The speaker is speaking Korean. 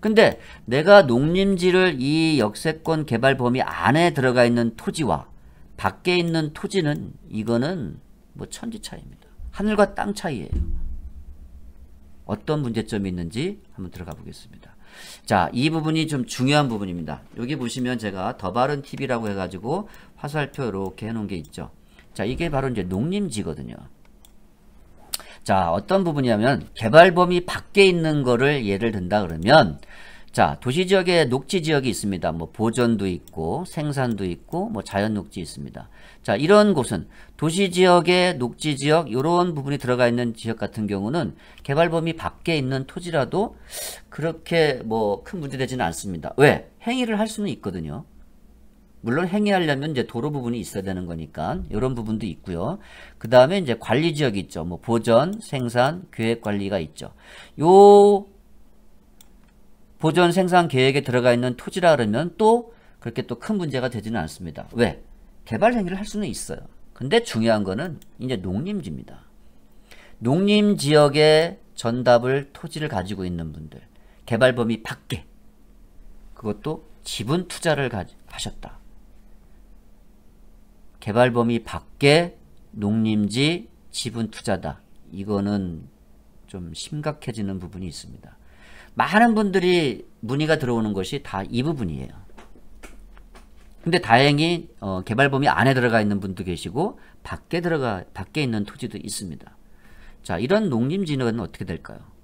근데 내가 농림지를 이 역세권 개발 범위 안에 들어가 있는 토지와 밖에 있는 토지는 이거는 뭐 천지 차이입니다. 하늘과 땅 차이예요. 어떤 문제점이 있는지 한번 들어가 보겠습니다. 자, 이 부분이 좀 중요한 부분입니다. 여기 보시면 제가 더 바른 팁이라고 해가지고 화살표 이렇게 해놓은 게 있죠. 자, 이게 바로 이제 농림지거든요. 자 어떤 부분이냐면 개발 범위 밖에 있는 거를 예를 든다 그러면 자 도시지역에 녹지지역이 있습니다. 뭐보존도 있고 생산도 있고 뭐 자연녹지 있습니다. 자 이런 곳은 도시지역에 녹지지역 요런 부분이 들어가 있는 지역 같은 경우는 개발 범위 밖에 있는 토지라도 그렇게 뭐 큰 문제되지는 않습니다. 왜? 행위를 할 수는 있거든요. 물론 행위하려면 이제 도로 부분이 있어야 되는 거니까 이런 부분도 있고요. 그 다음에 이제 관리 지역이 있죠. 뭐 보전, 생산, 계획 관리가 있죠. 요 보전 생산 계획에 들어가 있는 토지라 그러면 또 그렇게 또 큰 문제가 되지는 않습니다. 왜? 개발 행위를 할 수는 있어요. 근데 중요한 거는 이제 농림지입니다. 농림 지역에 전답을 토지를 가지고 있는 분들 개발 범위 밖에 그것도 지분 투자를 하셨다. 개발 범위 밖에 농림지 지분 투자다. 이거는 좀 심각해지는 부분이 있습니다. 많은 분들이 문의가 들어오는 것이 다 이 부분이에요. 근데 다행히 어, 개발 범위 안에 들어가 있는 분도 계시고 밖에 들어가 밖에 있는 토지도 있습니다. 자, 이런 농림지흥은 어떻게 될까요?